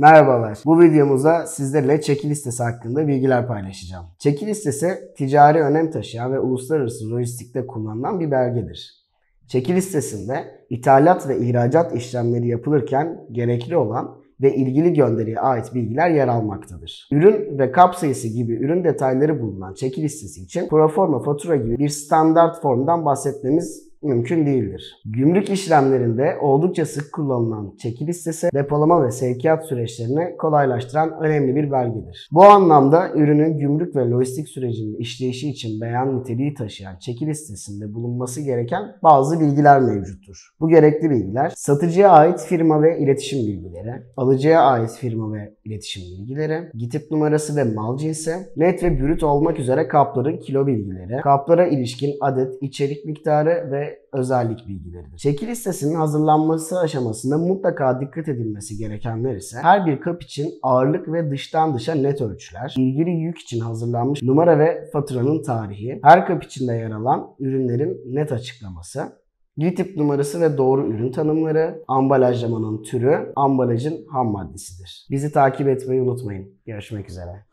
Merhabalar. Bu videomuzda sizlerle çeki listesi hakkında bilgiler paylaşacağım. Çeki listesi ticari önem taşıyan ve uluslararası lojistikte kullanılan bir belgedir. Çeki listesinde ithalat ve ihracat işlemleri yapılırken gerekli olan ve ilgili gönderiye ait bilgiler yer almaktadır. Ürün ve kap sayısı gibi ürün detayları bulunan çeki listesi için proforma fatura gibi bir standart formdan bahsetmemiz mümkün değildir. Gümrük işlemlerinde oldukça sık kullanılan çeki listesi depolama ve sevkiyat süreçlerini kolaylaştıran önemli bir belgedir. Bu anlamda ürünün gümrük ve lojistik sürecinin işleyişi için beyan niteliği taşıyan çeki listesinde bulunması gereken bazı bilgiler mevcuttur. Bu gerekli bilgiler satıcıya ait firma ve iletişim bilgileri, alıcıya ait firma ve iletişim bilgileri, gitip numarası ve mal cinsi, net ve brüt olmak üzere kapların kilo bilgileri, kaplara ilişkin adet, içerik miktarı ve özellik bilgileridir. Şekil listesinin hazırlanması aşamasında mutlaka dikkat edilmesi gerekenler ise her bir kap için ağırlık ve dıştan dışa net ölçüler, ilgili yük için hazırlanmış numara ve faturanın tarihi, her kap içinde yer alan ürünlerin net açıklaması, Litip numarası ve doğru ürün tanımları, ambalajlamanın türü, ambalajın ham maddesidir. Bizi takip etmeyi unutmayın. Görüşmek üzere.